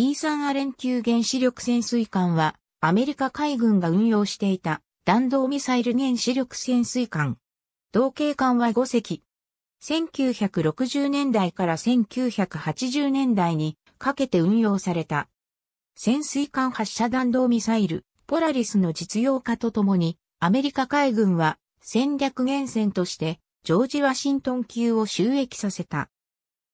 イーサンアレン級原子力潜水艦は、アメリカ海軍が運用していた弾道ミサイル原子力潜水艦。同型艦は5隻。1960年代から1980年代にかけて運用された。潜水艦発射弾道ミサイル、ポラリスの実用化とともに、アメリカ海軍は戦略源泉として、ジョージ・ワシントン級を収益させた。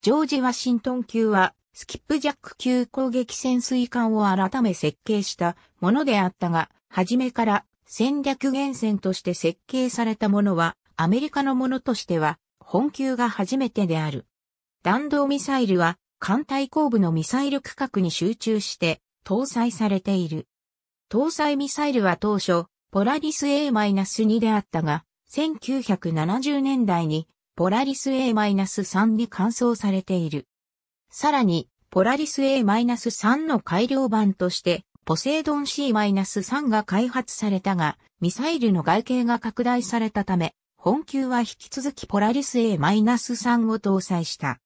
ジョージ・ワシントン級はスキップジャック級攻撃潜水艦を改め設計したものであったが、初めから戦略源泉として設計されたものは、アメリカのものとしては、本級が初めてである。弾道ミサイルは、艦隊後部のミサイル区画に集中して、搭載されている。搭載ミサイルは当初、ポラリス A-2 であったが、1970年代に、ポラリス A-3 に換装されている。さらに、ポラリス A-3 の改良版として、ポセイドン C-3 が開発されたが、ミサイルの外形が拡大されたため、本級は引き続きポラリス A-3 を搭載した。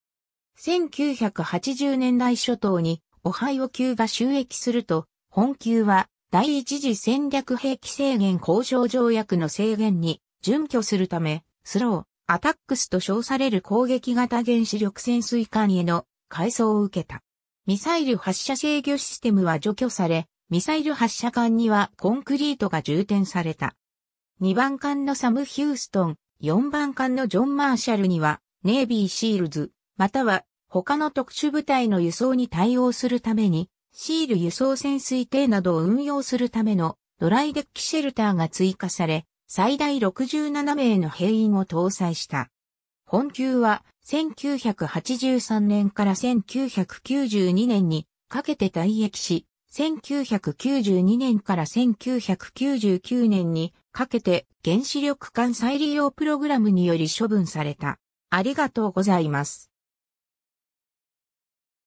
1980年代初頭に、オハイオ級が収益すると、本級は第一次戦略兵器制限交渉条約の制限に準拠するため、スロー、アタックスと称される攻撃型原子力潜水艦への改装を受けた。ミサイル発射制御システムは除去され、ミサイル発射管にはコンクリートが充填された。2番艦のサム・ヒューストン、4番艦のジョン・マーシャルには、ネイビー・シールズ、または他の特殊部隊の輸送に対応するために、シール輸送潜水艇などを運用するためのドライデッキシェルターが追加され、最大67名の兵員を搭載した。本級は1983年から1992年にかけて退役し、1992年から1999年にかけて原子力艦再利用プログラムにより処分された。ありがとうございます。